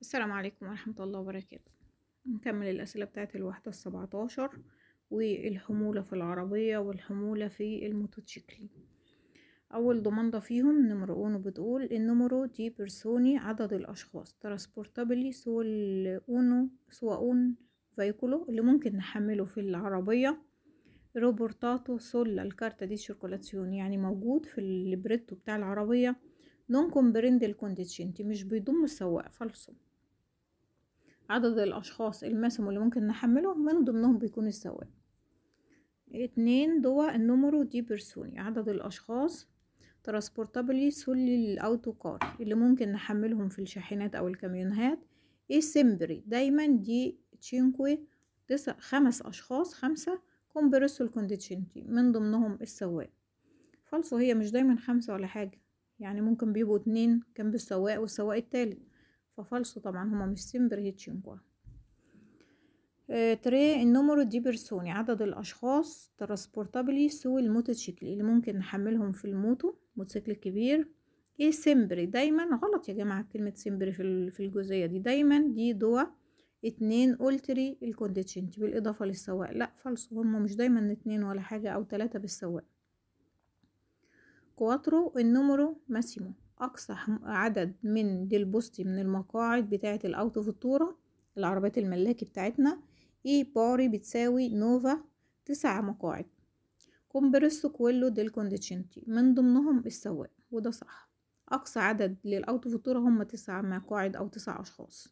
السلام عليكم ورحمة الله وبركاته نكمل الأسئلة بتاعت الوحدة السبعتاشر والحمولة في العربية والحمولة في الموتوتشيكل أول ضمانة فيهم نمرو أونو بتقول النمرو دي بيرسوني عدد الأشخاص سو سول أونو أون فيكولو اللي ممكن نحمله في العربية روبورتاتو سولا الكارتا دي شوكولاتيون يعني موجود في الليبريتو بتاع العربية نون كومبريند دي مش بيضم السواق فالصم عدد الأشخاص الماسم اللي ممكن نحمله من ضمنهم بيكون السواق اتنين دوا النمرو دي بيرسوني عدد الأشخاص ترانسبورتابلي سولي الأوتو كار اللي ممكن نحملهم في الشاحنات أو الكاميونات ايه سيمبري دايما دي تشينكوي تسع خمس أشخاص خمسة كومبرسو الكونديتشنتي من ضمنهم السواق فالصو هي مش دايما خمسة ولا حاجة يعني ممكن بيبقوا اتنين كان السواق والسواق التالت ففالصو طبعا هما مش سيمبر هيتشينكوا آه تري النمر دي بيرسوني عدد الأشخاص ترانسبورتابلي سو الموتوسيكل اللي ممكن نحملهم في الموتو موتوسيكل كبير ايه سمبري دايما غلط يا جماعة كلمة سمبري في في الجزئية دي دايما دي دوا اتنين أولتري الكونديشن بالإضافة للسواق لأ فالصو هما مش دايما اتنين ولا حاجة أو تلاتة بالسواق كواترو النمرو ماسيمو أقصى عدد من دي البوستي من المقاعد بتاعة الأوتو فطورة العربيات الملاكي بتاعتنا إي باري بتساوي نوفا تسع مقاعد كومبريسو كويلو ديل كونديشنتي من ضمنهم السواق وده صح أقصى عدد للأوتو فطورة هم تسع مقاعد أو تسع أشخاص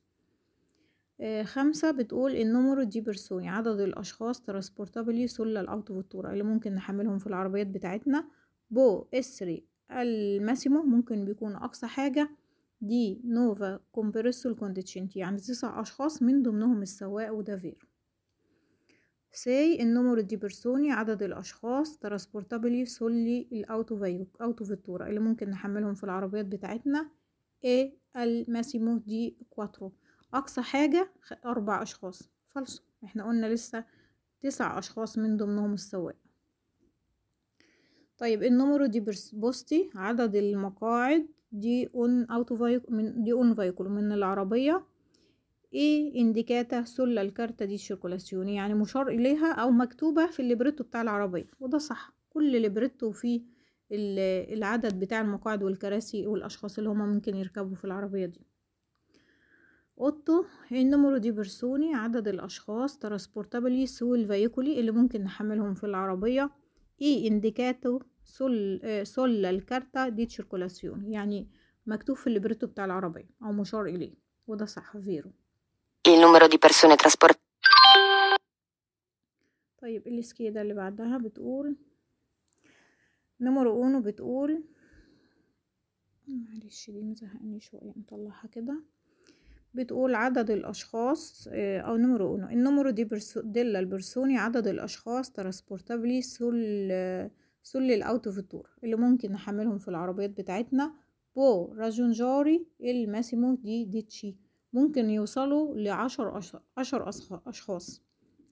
آه خمسة بتقول النمر دي بيرسوني عدد الأشخاص ترسبورتابلي سلة الأوتو فطورة اللي ممكن نحملهم في العربيات بتاعتنا بو إسري الماسيمو ممكن بيكون أقصى حاجة دي نوفا كومبريسو الكونديتشنتي يعني تسع أشخاص من ضمنهم السواق ودافير سي النمر دي بيرسوني عدد الأشخاص ترانسبورتابلي سولي الأوتو فيو أوتو فيتورا اللي ممكن نحملهم في العربيات بتاعتنا اي الماسيمو دي كواترو أقصى حاجة أربع أشخاص فالصو احنا قلنا لسه تسع أشخاص من ضمنهم السواق طيب النمرو دي بوستي عدد المقاعد دي اون اوتو من دي اون فايكول من العربية ايه انديكاتا سلة الكارتا دي شيكولاسيوني يعني مشار اليها او مكتوبة في الليبريتو بتاع العربية وده صح كل ليبريتو فيه العدد بتاع المقاعد والكراسي والاشخاص اللي هما ممكن يركبوا في العربية دي اوتو النمرو دي برسوني عدد الاشخاص ترسبورتابلي سو الفايكولي اللي ممكن نحملهم في العربية اي انديكاتو سول آه، سول الكارتا دي تشيركولاسيون يعني مكتوب في الليبرتو بتاع العربية أو مشار إليه وده صح فيرو Il numero di persone طيب السكيدة اللي بعدها بتقول نمرو اونو بتقول معلش دي مزهقني شوية نطلعها كده بتقول عدد الأشخاص آه، أو نمرو أونو النمرو دي برسو ديلا البرسوني عدد الأشخاص ترانسبورتابلي سل آه، سل الأوتو فيتور اللي ممكن نحملهم في العربيات بتاعتنا بو راجونجاري الماسيمو دي ديتشي ممكن يوصلوا لعشر عشر أشخاص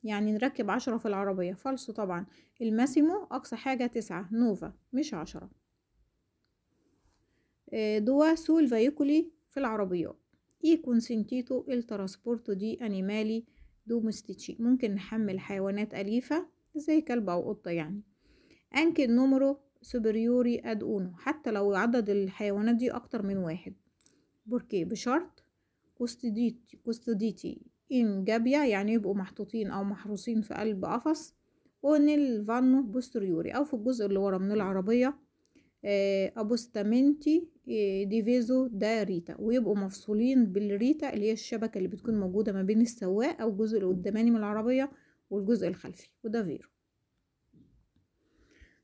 يعني نركب عشرة في العربية فالصو طبعا الماسيمو أقصى حاجة تسعة نوفا مش عشرة آه، دوا سول فيكولي في العربيات اي كونسنتيتو التراسبورتو دي انيمالي دومستيتشي ممكن نحمل حيوانات أليفة زي كلب أو قطة يعني أنكن نمرو سوبريوري أد أونو حتى لو عدد الحيوانات دي أكتر من واحد بوركي بشرط كوستوديتي كوستوديتي إن جابيا يعني يبقوا محطوطين أو محروسين في قلب قفص وإن الفانو بوستريوري أو في الجزء اللي ورا من العربية آه، أبوستامنتي آه، ديفيزو دا ريتا ويبقوا مفصولين بالريتا اللي هي الشبكة اللي بتكون موجودة ما بين السواق أو الجزء القداماني من العربية والجزء الخلفي وده فيرو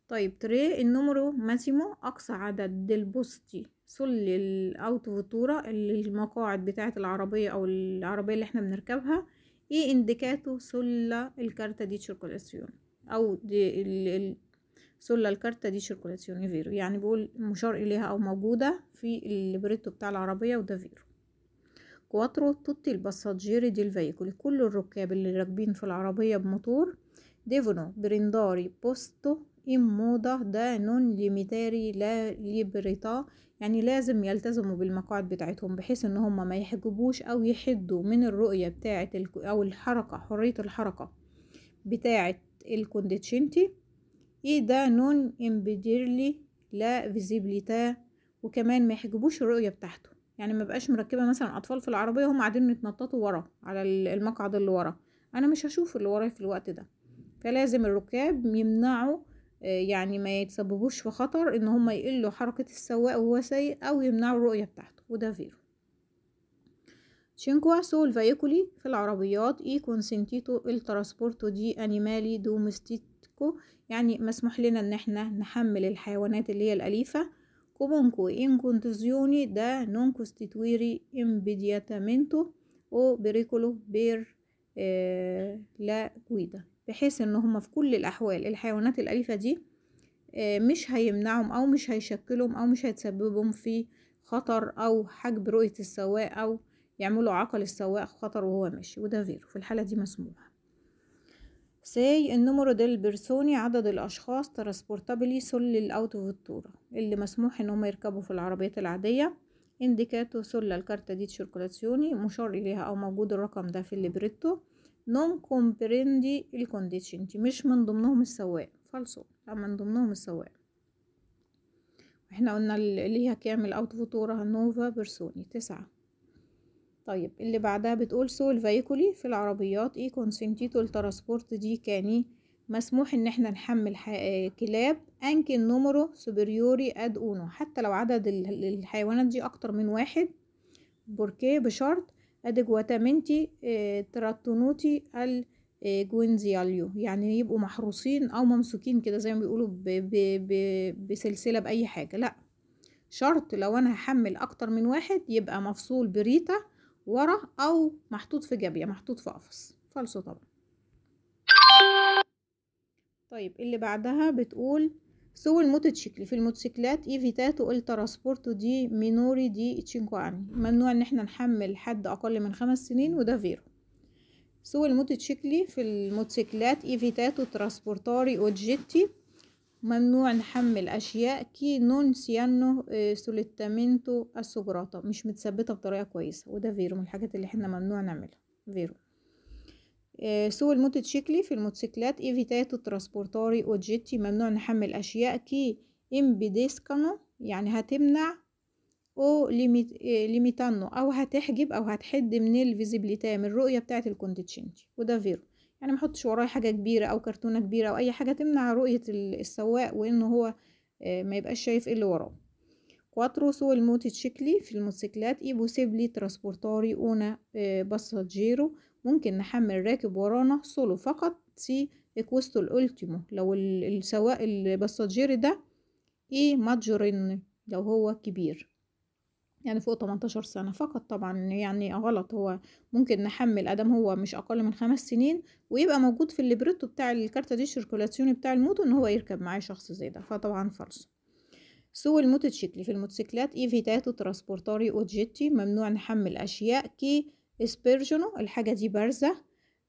طيب تري النمرو ماسيمو أقصى عدد ديلبوستي سل اللي المقاعد بتاعة العربية أو العربية اللي احنا بنركبها ايه انديكاتو سل الكارتا دي تشيركولاسيون أو دي سولا الكارتا دي circolazione فيرو يعني بيقول مشار إليها أو موجودة في الليبريتو بتاع العربية وده فيرو كواترو توتي الباساجيري دي الفيكول كل الركاب اللي راكبين في العربية بموتور ديفونو برينداري بوستو إن مودا ده نون ليميتاري لا ليبريتا يعني لازم يلتزموا بالمقاعد بتاعتهم بحيث ان هم ما يحجبوش او يحدوا من الرؤية بتاعة او الحركة حرية الحركة بتاعة الكونديتشنتي ايه ده نون امبيديرلي لا فيزيبيليتا وكمان ما يحجبوش الرؤيه بتاعته يعني ما بقاش مركبه مثلا اطفال في العربيه هم قاعدين يتنططوا ورا على المقعد اللي ورا انا مش هشوف اللي ورايا في الوقت ده فلازم الركاب يمنعوا آه، يعني ما يتسببوش في خطر ان هم يقلوا حركة السواق وهو سايق او يمنعوا الرؤية بتاعته وده فيرو شينكوا سول فايكولي في العربيات اي كونسنتيتو الترانسبورتو دي انيمالي animali حضراتكم يعني مسموح لنا ان احنا نحمل الحيوانات اللي هي الاليفه كومونكو ان كونتزيوني ده نون كوستيتويري امبيدياتامنتو او بريكولو بير آه، لا كويدا بحيث ان هما في كل الاحوال الحيوانات الاليفه دي آه، مش هيمنعهم او مش هيشكلهم او مش هيتسببهم في خطر او حجب رؤيه السواق او يعملوا عقل السواق خطر وهو ماشي وده فيرو في الحاله دي مسموح ساي النمرو ديل بيرسوني عدد الأشخاص ترسبورتابلي سل الأوتوفيتورا اللي مسموح إن هم يركبوا في العربيات العادية إنديكاتو سل الكارتا دي تشيركولاسيوني مشار إليها أو موجود الرقم ده في الليبريتو نون كومبريندي الكونديشنتي مش من ضمنهم السواق فالصو من ضمنهم السواق احنا قلنا ليها كام الأوتوفيتورا نوفا بيرسوني تسعة طيب اللي بعدها بتقول سو الفيكولي في العربيات اي كونسنتيتو الترانسبورت دي كاني مسموح ان احنا نحمل آه، كلاب انكن نومرو سوبريوري اد اونو حتى لو عدد الحيوانات دي اكتر من واحد بوركيه بشرط ادجواتامنتي آه، تراتونوتي الجوينزياليو آه، يعني يبقوا محروسين او ممسوكين كده زي ما بيقولوا بـ بـ بـ بسلسله باي حاجه لا شرط لو انا هحمل اكتر من واحد يبقى مفصول بريتا ورا أو محطوط في جبية محطوط في قفص فالصو طبعا طيب اللي بعدها بتقول سو الموتوسيكل في الموتوسيكلات ايفيتاتو التراسبورتو دي مينوري دي تشينكواني ممنوع ان احنا نحمل حد اقل من خمس سنين وده فيرو سو الموتوسيكل في الموتوسيكلات ايفيتاتو تراسبورتاري اوجيتي ممنوع نحمل أشياء كي نون سيانو آه، سوليتامينتو السجراتا مش متثبتة بطريقة كويسة وده فيرو من الحاجات اللي احنا ممنوع نعملها فيرو آه، سوق الموتوتشيكلي في الموتوسيكلات ايفيتاتو ترانسبورتاري اوجيتي ممنوع نحمل أشياء كي امبيديسكانو يعني هتمنع او آه، ليميتانو او هتحجب او هتحد من الفيزيبيليتي من الرؤيه بتاعه الكونتشينتي وده فيرو يعني ما احطش وراي حاجه كبيره او كرتونه كبيره او اي حاجه تمنع رؤيه السواق وانه هو آه، ما يبقاش شايف ايه اللي وراه كواترو سو الموتي تشيكلي في الموتوسيكلات اي بوسيبلي ترسبورتاري اونا آه، باساجيرو ممكن نحمل راكب ورانا سولو فقط سي اكوستو الالتيمو لو السواق الباساجيري ده ايه ماجورين لو هو كبير يعني فوق 18 سنة فقط طبعا يعني غلط هو ممكن نحمل أدم هو مش أقل من خمس سنين ويبقى موجود في الليبريتو بتاع الكارتا دي الشركولاتيوني بتاع الموتو إن هو يركب معاه شخص زي ده فطبعا سو سوق الموتوتشيكلي في الموتوسيكلات إيفيتاتو تراسبورتاري أوجيتي ممنوع نحمل أشياء كي اسبيرجونو الحاجة دي بارزة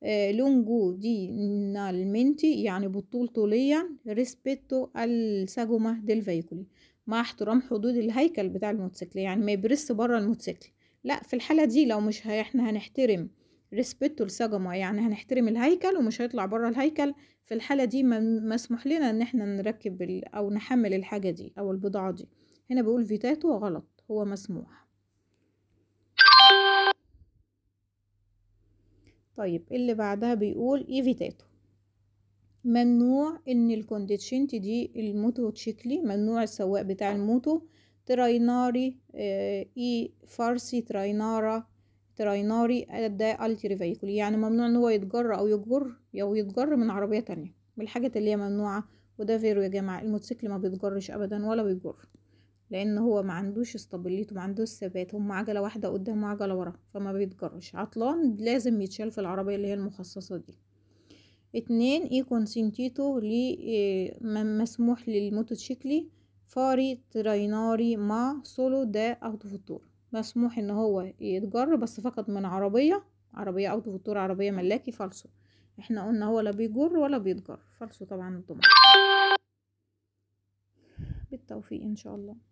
آه، لونجو دي نالمنتي يعني بطول طوليا ريسبيتو الساجوما ديل فيكولي مع احترام حدود الهيكل بتاع الموتوسيكل يعني ما يبرس بره الموتوسيكل لا في الحالة دي لو مش هي احنا هنحترم ريسبكت لسجمة يعني هنحترم الهيكل ومش هيطلع بره الهيكل في الحالة دي مسموح لنا ان احنا نركب او نحمل الحاجة دي او البضاعة دي هنا بقول فيتاتو غلط هو مسموح طيب اللي بعدها بيقول ايفيتاتو ممنوع ان الكونديتشنت دي الموتو تشيكلي ممنوع السواق بتاع الموتو ترايناري آه، اي فارسي تراينارا ترايناري آه، ده التري فيكول يعني ممنوع ان هو يتجر او يجر او يتجر من عربيه تانية من الحاجات اللي هي ممنوعه وده فيرو يا جماعه الموتوسيكل ما بيتجرش ابدا ولا بيجر لان هو ما عندوش استابيليتي وما عندوش ثبات هم عجله واحده قدام وعجله ورا فما بيتجرش عطلان لازم يتشال في العربيه اللي هي المخصصه دي اتنين ايكون سنتيتو آه، مسموح للموتوتشيكلي فاري تريناري مع سولو دا اوتو فوتور مسموح ان هو يتجر بس فقط من عربية عربية اوتو فوتور عربية ملاكي فالسو احنا قلنا هو لا بيجر ولا بيتجر فالسو طبعا الضمان بالتوفيق ان شاء الله